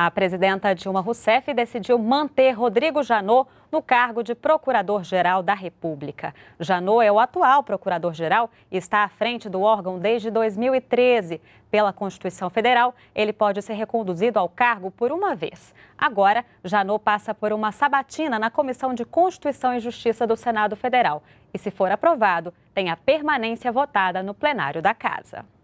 A presidenta Dilma Rousseff decidiu manter Rodrigo Janot no cargo de Procurador-Geral da República. Janot é o atual Procurador-Geral e está à frente do órgão desde 2013. Pela Constituição Federal, ele pode ser reconduzido ao cargo por uma vez. Agora, Janot passa por uma sabatina na Comissão de Constituição e Justiça do Senado Federal. E se for aprovado, tem a permanência votada no plenário da Casa.